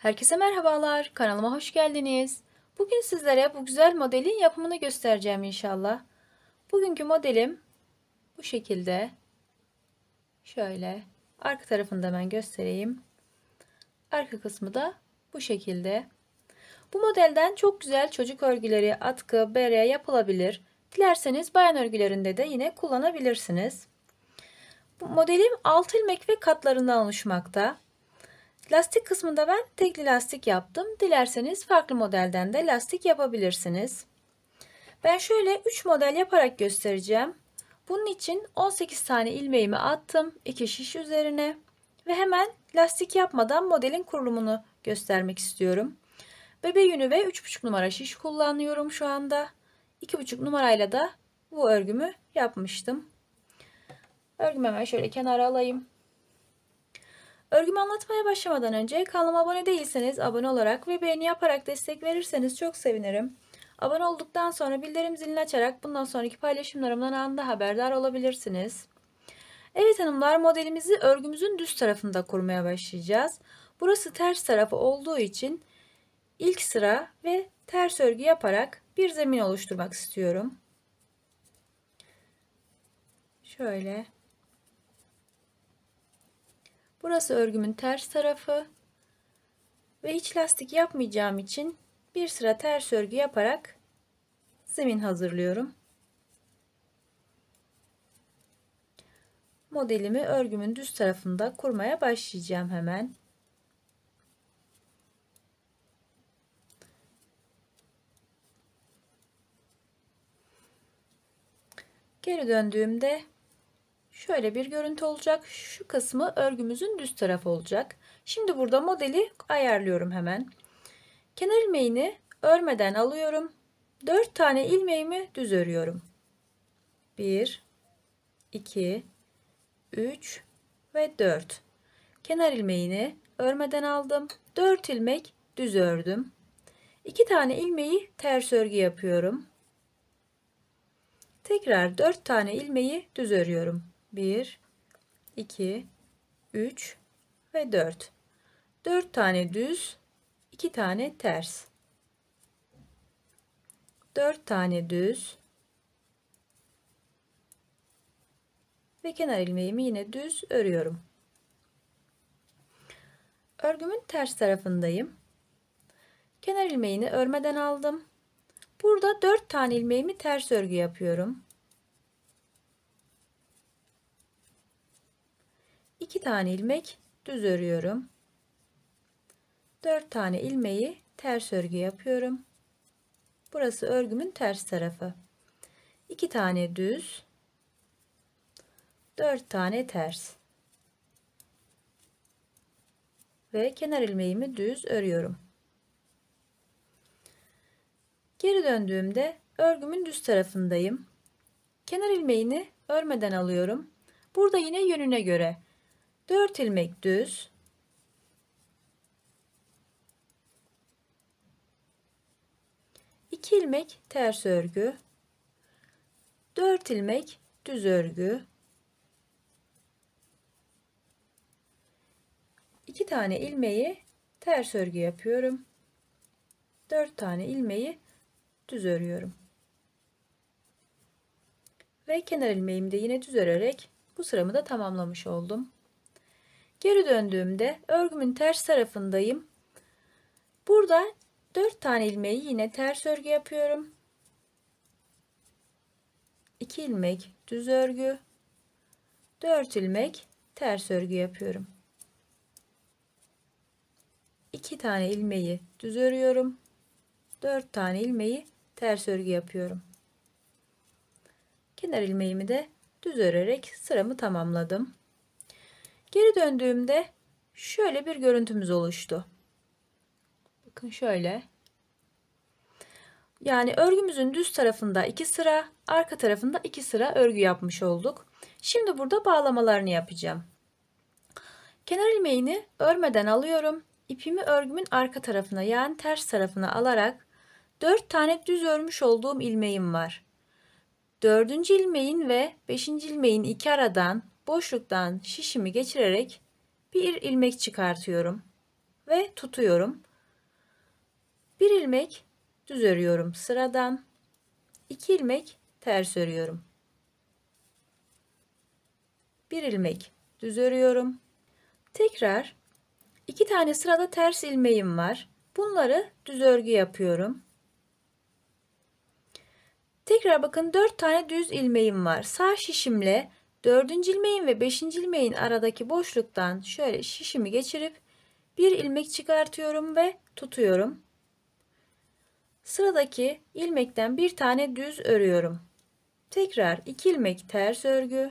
Herkese merhabalar, kanalıma hoş geldiniz. Bugün sizlere bu güzel modelin yapımını göstereceğim inşallah. Bugünkü modelim bu şekilde. Şöyle, arka tarafını da ben göstereyim. Arka kısmı da bu şekilde. Bu modelden çok güzel çocuk örgüleri, atkı, bere yapılabilir. Dilerseniz bayan örgülerinde de yine kullanabilirsiniz. Bu modelim 6 ilmek ve katlarından oluşmakta. Lastik kısmında ben tekli lastik yaptım. Dilerseniz farklı modelden de lastik yapabilirsiniz. Ben şöyle 3 model yaparak göstereceğim. Bunun için 18 tane ilmeğimi attım 2 şiş üzerine ve hemen lastik yapmadan modelin kurulumunu göstermek istiyorum. Bebe yünü ve 3,5 numara şiş kullanıyorum şu anda. 2,5 numarayla da bu örgümü yapmıştım. Örgümü hemen şöyle kenara alayım. Örgümü anlatmaya başlamadan önce kanalıma abone değilseniz abone olarak ve beğeni yaparak destek verirseniz çok sevinirim. Abone olduktan sonra bildirim zilini açarak bundan sonraki paylaşımlarımdan anında haberdar olabilirsiniz. Evet hanımlar modelimizi örgümüzün düz tarafında kurmaya başlayacağız. Burası ters tarafı olduğu için ilk sıra ve ters örgü yaparak bir zemin oluşturmak istiyorum. Şöyle. Burası örgümün ters tarafı. Ve hiç lastik yapmayacağım için bir sıra ters örgü yaparak zemin hazırlıyorum. Modelimi örgümün düz tarafında kurmaya başlayacağım hemen. Geri döndüğümde Şöyle bir görüntü olacak. Şu kısmı örgümüzün düz tarafı olacak. Şimdi burada modeli ayarlıyorum hemen. Kenar ilmeğini örmeden alıyorum. 4 tane ilmeğimi düz örüyorum. 1 2 3 ve 4. Kenar ilmeğini örmeden aldım. 4 ilmek düz ördüm. 2 tane ilmeği ters örgü yapıyorum. Tekrar 4 tane ilmeği düz örüyorum. 1, 2, 3 ve 4. 4 tane düz, 2 tane ters. 4 tane düz ve kenar ilmeğimi yine düz örüyorum. Örgümün ters tarafındayım. Kenar ilmeğini örmeden aldım. Burada 4 tane ilmeğimi ters örgü yapıyorum. 2 tane ilmek düz örüyorum. 4 tane ilmeği ters örgü yapıyorum. Burası örgümün ters tarafı. 2 tane düz, 4 tane ters. Ve kenar ilmeğimi düz örüyorum. Geri döndüğümde örgümün düz tarafındayım. Kenar ilmeğini örmeden alıyorum. Burada yine yönüne göre 4 ilmek düz iki ilmek ters örgü 4 ilmek düz örgü 2 tane ilmeği ters örgü yapıyorum 4 tane ilmeği düz örüyorum ve kenar ilmeğimi de yine düz örerek bu sıramı da tamamlamış oldum. Geri döndüğümde örgümün ters tarafındayım. Burada 4 tane ilmeği yine ters örgü yapıyorum. 2 ilmek düz örgü, 4 ilmek ters örgü yapıyorum. 2 tane ilmeği düz örüyorum. 4 tane ilmeği ters örgü yapıyorum. Kenar ilmeğimi de düz örerek sıramı tamamladım. Geri döndüğümde şöyle bir görüntümüz oluştu. Bakın şöyle. Yani örgümüzün düz tarafında iki sıra, arka tarafında iki sıra örgü yapmış olduk. Şimdi burada bağlamalarını yapacağım. Kenar ilmeğini örmeden alıyorum. İpimi örgümün arka tarafına yani ters tarafına alarak 4 tane düz örmüş olduğum ilmeğim var. 4. ilmeğin ve 5. ilmeğin iki aradan boşluktan şişimi geçirerek bir ilmek çıkartıyorum ve tutuyorum. Bir ilmek düz örüyorum sıradan. 2 ilmek ters örüyorum. Bir ilmek düz örüyorum. Tekrar iki tane sırada ters ilmeğim var. Bunları düz örgü yapıyorum. Tekrar bakın 4 tane düz ilmeğim var. Sağ şişimle Dördüncü ilmeğin ve beşinci ilmeğin aradaki boşluktan şöyle şişimi geçirip bir ilmek çıkartıyorum ve tutuyorum. Sıradaki ilmekten bir tane düz örüyorum. Tekrar iki ilmek ters örgü.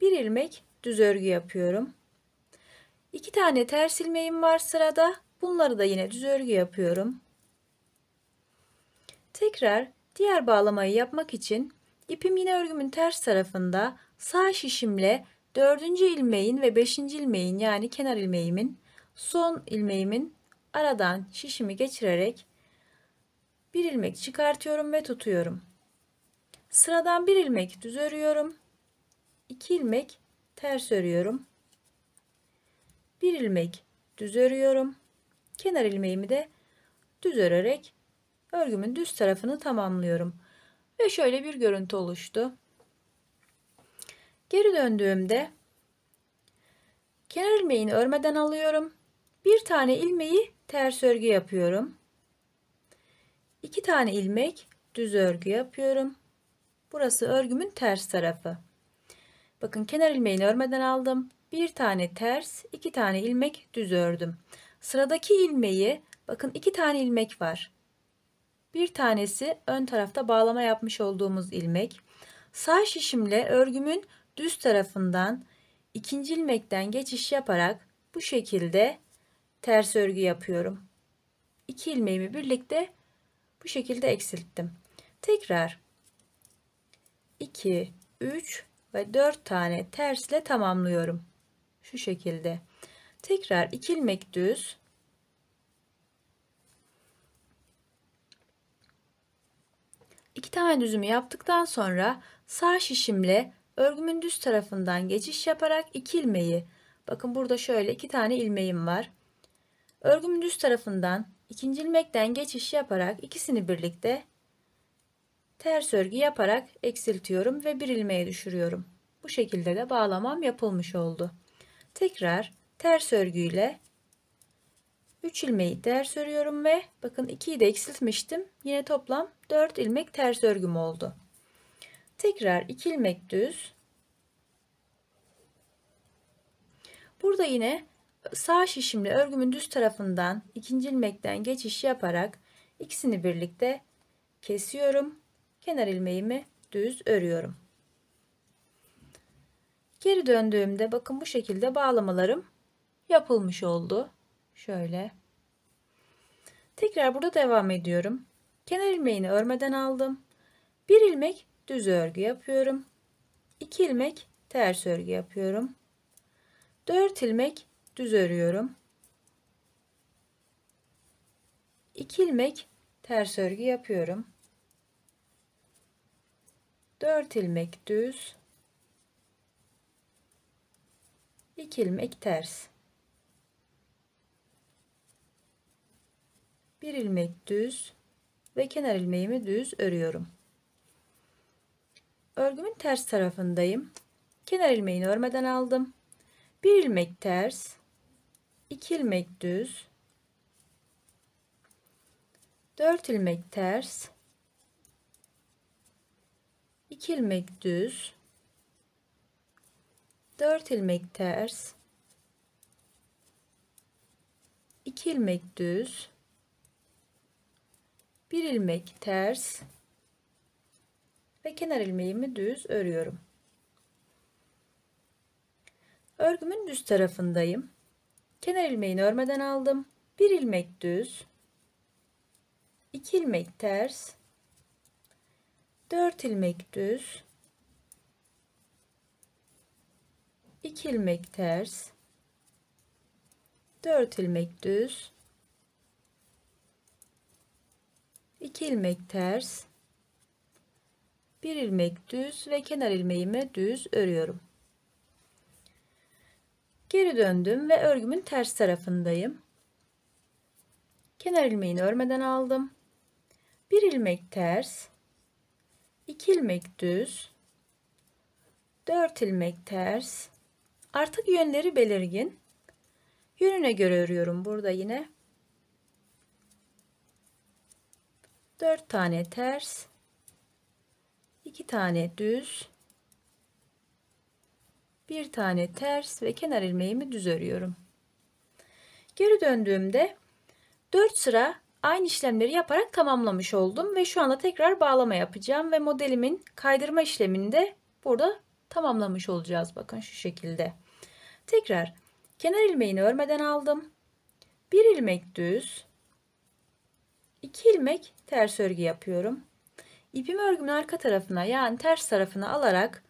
Bir ilmek düz örgü yapıyorum. İki tane ters ilmeğim var sırada. Bunları da yine düz örgü yapıyorum. Tekrar diğer bağlamayı yapmak için İpim yine örgümün ters tarafında sağ şişimle 4. ilmeğin ve 5. ilmeğin yani kenar ilmeğimin son ilmeğimin aradan şişimi geçirerek bir ilmek çıkartıyorum ve tutuyorum. Sıradan bir ilmek düz örüyorum. 2 ilmek ters örüyorum. Bir ilmek düz örüyorum. Kenar ilmeğimi de düz örerek örgümün düz tarafını tamamlıyorum. Ve şöyle bir görüntü oluştu. Geri döndüğümde kenar ilmeğini örmeden alıyorum. Bir tane ilmeği ters örgü yapıyorum. İki tane ilmek düz örgü yapıyorum. Burası örgümün ters tarafı. Bakın kenar ilmeğini örmeden aldım. Bir tane ters, iki tane ilmek düz ördüm. Sıradaki ilmeği bakın iki tane ilmek var. Bir tanesi ön tarafta bağlama yapmış olduğumuz ilmek. Sağ şişimle örgümün düz tarafından ikinci ilmekten geçiş yaparak bu şekilde ters örgü yapıyorum. İki ilmeğimi birlikte bu şekilde eksilttim. Tekrar 2, 3 ve 4 tane tersle tamamlıyorum. Şu şekilde. Tekrar 2 ilmek düz, iki tane düzümü yaptıktan sonra sağ şişimle örgümün düz tarafından geçiş yaparak iki ilmeği bakın burada şöyle iki tane ilmeğim var. Örgümün düz tarafından ikinci ilmekten geçiş yaparak ikisini birlikte ters örgü yaparak eksiltiyorum ve bir ilmeği düşürüyorum. Bu şekilde de bağlamam yapılmış oldu. Tekrar ters örgüyle 3 ilmeği ters örüyorum ve bakın 2'yi de eksiltmiştim. Yine toplam 4 ilmek ters örgüm oldu. Tekrar 2 ilmek düz. Burada yine sağ şişimle örgümün düz tarafından ikinci ilmekten geçiş yaparak ikisini birlikte kesiyorum. Kenar ilmeğimi düz örüyorum. Geri döndüğümde bakın bu şekilde bağlamalarım yapılmış oldu. Şöyle. Tekrar burada devam ediyorum. Kenar ilmeğini örmeden aldım. Bir ilmek düz örgü yapıyorum. 2 ilmek ters örgü yapıyorum. 4 ilmek düz örüyorum. 2 ilmek ters örgü yapıyorum. 4 ilmek düz. 2 ilmek ters. bir ilmek düz ve kenar ilmeğimi düz örüyorum. Örgümün ters tarafındayım. Kenar ilmeğini örmeden aldım. Bir ilmek ters, iki ilmek düz, dört ilmek ters iki ilmek düz dört ilmek ters iki ilmek düz bir ilmek ters ve kenar ilmeğimi düz örüyorum. Örgümün düz tarafındayım. Kenar ilmeğini örmeden aldım. Bir ilmek düz, iki ilmek ters, dört ilmek düz, iki ilmek ters, dört ilmek düz, 2 ilmek ters, 1 ilmek düz ve kenar ilmeğimi düz örüyorum. Geri döndüm ve örgümün ters tarafındayım. Kenar ilmeğini örmeden aldım. 1 ilmek ters, 2 ilmek düz, 4 ilmek ters. Artık yönleri belirgin. Yönüne göre örüyorum burada yine. 4 tane ters 2 tane düz bir tane ters ve kenar ilmeğimi düz örüyorum. Geri döndüğümde 4 sıra aynı işlemleri yaparak tamamlamış oldum ve şu anda tekrar bağlama yapacağım ve modelimin kaydırma işlemini de burada tamamlamış olacağız. Bakın şu şekilde. Tekrar kenar ilmeğini örmeden aldım. Bir ilmek düz, iki ilmek ters örgü yapıyorum. İpimi örgümün arka tarafına yani ters tarafına alarak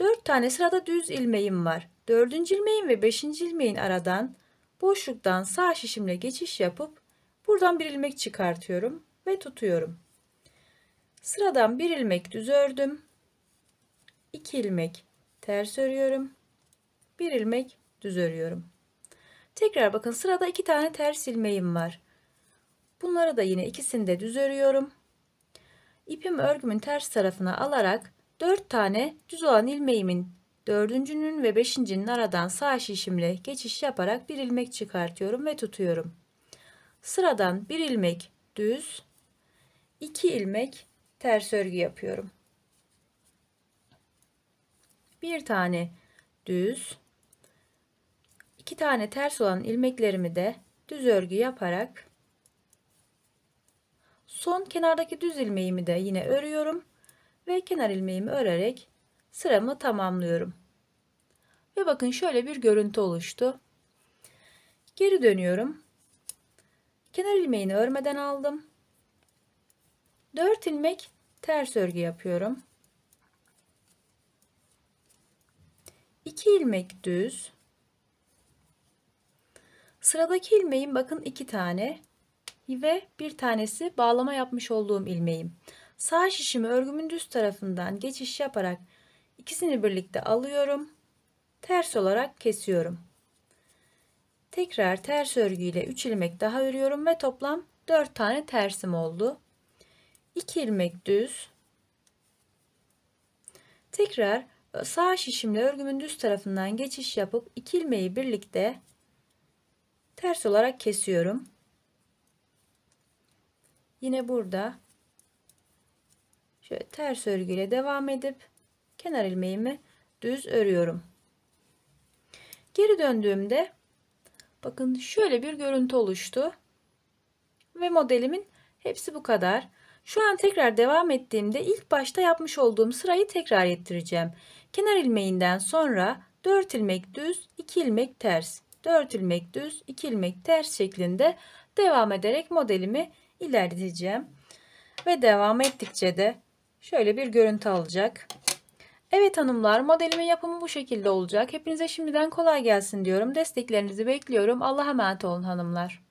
4 tane sırada düz ilmeğim var. 4. ilmeğim ve 5. ilmeğin aradan boşluktan sağ şişimle geçiş yapıp buradan bir ilmek çıkartıyorum ve tutuyorum. Sıradan bir ilmek düz ördüm. 2 ilmek ters örüyorum. Bir ilmek düz örüyorum. Tekrar bakın sırada iki tane ters ilmeğim var. Bunlara da yine ikisini de düz örüyorum. İpimi örgümün ters tarafına alarak 4 tane düz olan ilmeğimin dördüncünün ve beşincinin aradan sağ şişimle geçiş yaparak bir ilmek çıkartıyorum ve tutuyorum. Sıradan bir ilmek düz, iki ilmek ters örgü yapıyorum. Bir tane düz, iki tane ters olan ilmeklerimi de düz örgü yaparak Son kenardaki düz ilmeğimi de yine örüyorum ve kenar ilmeğimi örerek sıramı tamamlıyorum. Ve bakın şöyle bir görüntü oluştu. Geri dönüyorum. Kenar ilmeğini örmeden aldım. 4 ilmek ters örgü yapıyorum. 2 ilmek düz. Sıradaki ilmeğin bakın 2 tane ve bir tanesi bağlama yapmış olduğum ilmeğim. Sağ şişimi örgümün düz tarafından geçiş yaparak ikisini birlikte alıyorum. Ters olarak kesiyorum. Tekrar ters örgüyle 3 ilmek daha örüyorum ve toplam 4 tane tersim oldu. 2 ilmek düz. Tekrar e, sağ şişimle örgümün düz tarafından geçiş yapıp 2 ilmeği birlikte ters olarak kesiyorum yine burada şöyle ters örgüyle devam edip kenar ilmeğimi düz örüyorum. Geri döndüğümde bakın şöyle bir görüntü oluştu. Ve modelimin hepsi bu kadar. Şu an tekrar devam ettiğimde ilk başta yapmış olduğum sırayı tekrar ettireceğim. Kenar ilmeğinden sonra 4 ilmek düz, 2 ilmek ters, 4 ilmek düz, 2 ilmek ters şeklinde devam ederek modelimi ilerleyeceğim. Ve devam ettikçe de şöyle bir görüntü alacak. Evet hanımlar modelimin yapımı bu şekilde olacak. Hepinize şimdiden kolay gelsin diyorum. Desteklerinizi bekliyorum. Allah'a emanet olun hanımlar.